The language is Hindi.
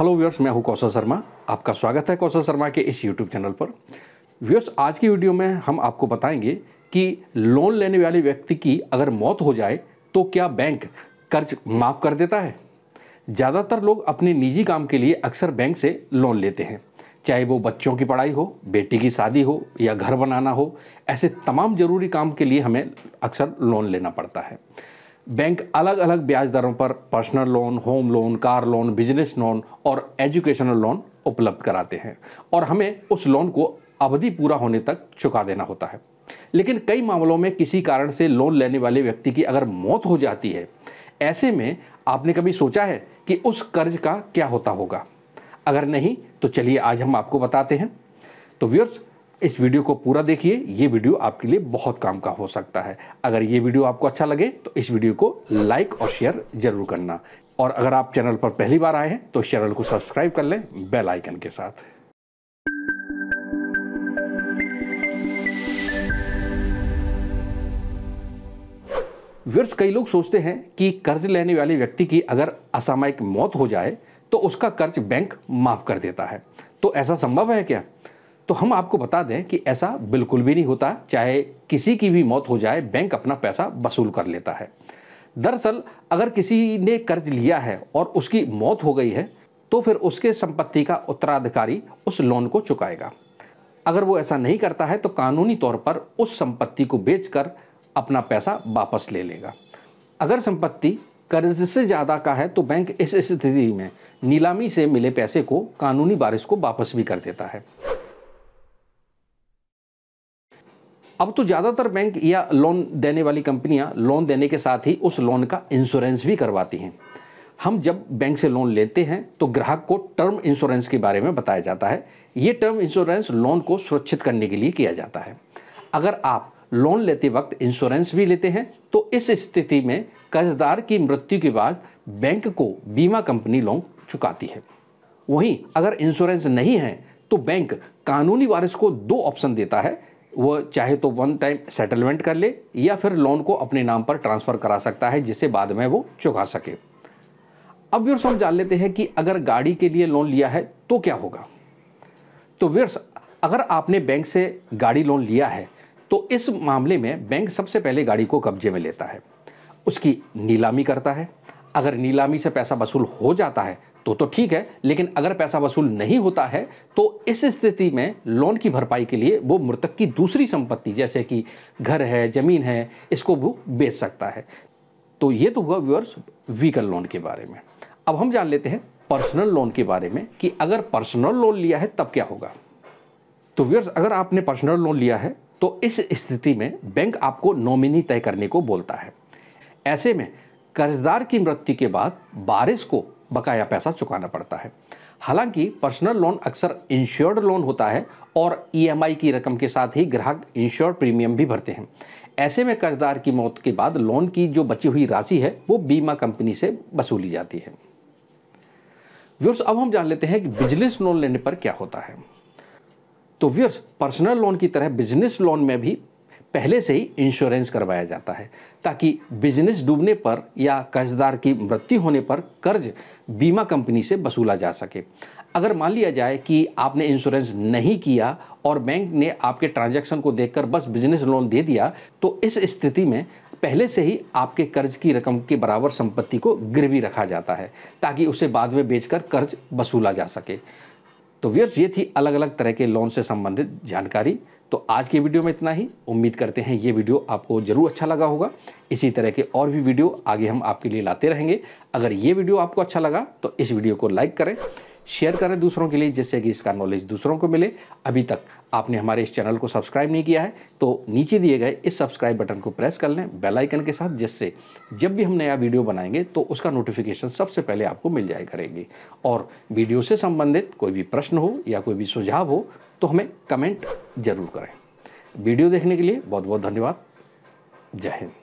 हेलो व्यूअर्स मैं हूं कौशल शर्मा आपका स्वागत है कौशल शर्मा के इस यूट्यूब चैनल पर व्यूअर्स आज की वीडियो में हम आपको बताएंगे कि लोन लेने वाले व्यक्ति की अगर मौत हो जाए तो क्या बैंक कर्ज माफ़ कर देता है ज़्यादातर लोग अपने निजी काम के लिए अक्सर बैंक से लोन लेते हैं चाहे वो बच्चों की पढ़ाई हो बेटी की शादी हो या घर बनाना हो ऐसे तमाम ज़रूरी काम के लिए हमें अक्सर लोन लेना पड़ता है बैंक अलग अलग ब्याज दरों पर personal loan home loan car loan business loan और एजुकेशनल लोन उपलब्ध कराते हैं और हमें उस लोन को अवधि पूरा होने तक चुका देना होता है लेकिन कई मामलों में किसी कारण से लोन लेने वाले व्यक्ति की अगर मौत हो जाती है ऐसे में आपने कभी सोचा है कि उस कर्ज का क्या होता होगा अगर नहीं तो चलिए आज हम आपको बताते हैं तो व्यर्स इस वीडियो को पूरा देखिए ये वीडियो आपके लिए बहुत काम का हो सकता है अगर ये वीडियो आपको अच्छा लगे तो इस वीडियो को लाइक और शेयर जरूर करना और अगर आप चैनल पर पहली बार आए हैं तो चैनल को सब्सक्राइब कर लें बेल आइकन के साथ व्यर्स कई लोग सोचते हैं कि कर्ज लेने वाले व्यक्ति की अगर असामयिक मौत हो जाए तो उसका कर्ज बैंक माफ कर देता है तो ऐसा संभव है क्या तो हम आपको बता दें कि ऐसा बिल्कुल भी नहीं होता चाहे किसी की भी मौत हो जाए बैंक अपना पैसा वसूल कर लेता है दरअसल अगर किसी ने कर्ज लिया है और उसकी मौत हो गई है तो फिर उसके संपत्ति का उत्तराधिकारी उस लोन को चुकाएगा अगर वो ऐसा नहीं करता है तो कानूनी तौर पर उस संपत्ति को बेचकर अपना पैसा वापस ले लेगा अगर संपत्ति कर्ज से ज़्यादा का है तो बैंक इस स्थिति में नीलामी से मिले पैसे को कानूनी बारिश को वापस भी कर देता है अब तो ज़्यादातर बैंक या लोन देने वाली कंपनियां लोन देने के साथ ही उस लोन का इंश्योरेंस भी करवाती हैं हम जब बैंक से लोन लेते हैं तो ग्राहक को टर्म इंश्योरेंस के बारे में बताया जाता है ये टर्म इंश्योरेंस लोन को सुरक्षित करने के लिए किया जाता है अगर आप लोन लेते वक्त इंश्योरेंस भी लेते हैं तो इस स्थिति में कर्जदार की मृत्यु के बाद बैंक को बीमा कंपनी लोन चुकाती है वहीं अगर इंश्योरेंस नहीं है तो बैंक कानूनी वारिस को दो ऑप्शन देता है वो चाहे तो वन टाइम सेटलमेंट कर ले या फिर लोन को अपने नाम पर ट्रांसफ़र करा सकता है जिससे बाद में वो चुका सके अब व्यर्स हम जान लेते हैं कि अगर गाड़ी के लिए लोन लिया है तो क्या होगा तो व्यर्स अगर आपने बैंक से गाड़ी लोन लिया है तो इस मामले में बैंक सबसे पहले गाड़ी को कब्जे में लेता है उसकी नीलामी करता है अगर नीलामी से पैसा वसूल हो जाता है तो तो ठीक है लेकिन अगर पैसा वसूल नहीं होता है तो इस स्थिति में लोन की भरपाई के लिए वो मृतक की दूसरी संपत्ति जैसे कि घर है ज़मीन है इसको वो बेच सकता है तो ये तो हुआ व्यूअर्स व्हीकल लोन के बारे में अब हम जान लेते हैं पर्सनल लोन के बारे में कि अगर पर्सनल लोन लिया है तब क्या होगा तो व्यूअर्स अगर आपने पर्सनल लोन लिया है तो इस स्थिति में बैंक आपको नॉमिनी तय करने को बोलता है ऐसे में कर्जदार की मृत्यु के बाद बारिश को बकाया पैसा चुकाना पड़ता है हालांकि पर्सनल लोन अक्सर इंश्योर्ड लोन होता है और ईएमआई e की रकम के साथ ही ग्राहक इंश्योर्ड प्रीमियम भी भरते हैं ऐसे में कर्जदार की मौत के बाद लोन की जो बची हुई राशि है वो बीमा कंपनी से वसूली जाती है व्यूर्स अब हम जान लेते हैं कि बिजनेस लोन लेने पर क्या होता है तो व्यूर्स पर्सनल लोन की तरह बिजनेस लोन में भी पहले से ही इंश्योरेंस करवाया जाता है ताकि बिजनेस डूबने पर या कर्जदार की मृत्यु होने पर कर्ज बीमा कंपनी से वसूला जा सके अगर मान लिया जाए कि आपने इंश्योरेंस नहीं किया और बैंक ने आपके ट्रांजैक्शन को देखकर बस बिजनेस लोन दे दिया तो इस स्थिति में पहले से ही आपके कर्ज की रकम के बराबर संपत्ति को गिरवी रखा जाता है ताकि उसे बाद में बेचकर कर्ज वसूला जा सके तो व्यर्स ये थी अलग अलग तरह के लोन से संबंधित जानकारी तो आज के वीडियो में इतना ही उम्मीद करते हैं ये वीडियो आपको ज़रूर अच्छा लगा होगा इसी तरह के और भी वीडियो आगे हम आपके लिए लाते रहेंगे अगर ये वीडियो आपको अच्छा लगा तो इस वीडियो को लाइक करें शेयर करें दूसरों के लिए जिससे कि इसका नॉलेज दूसरों को मिले अभी तक आपने हमारे इस चैनल को सब्सक्राइब नहीं किया है तो नीचे दिए गए इस सब्सक्राइब बटन को प्रेस कर लें बेल आइकन के साथ जिससे जब भी हम नया वीडियो बनाएंगे तो उसका नोटिफिकेशन सबसे पहले आपको मिल जाए करेगी और वीडियो से संबंधित कोई भी प्रश्न हो या कोई भी सुझाव हो तो हमें कमेंट जरूर करें वीडियो देखने के लिए बहुत बहुत धन्यवाद जय हिंद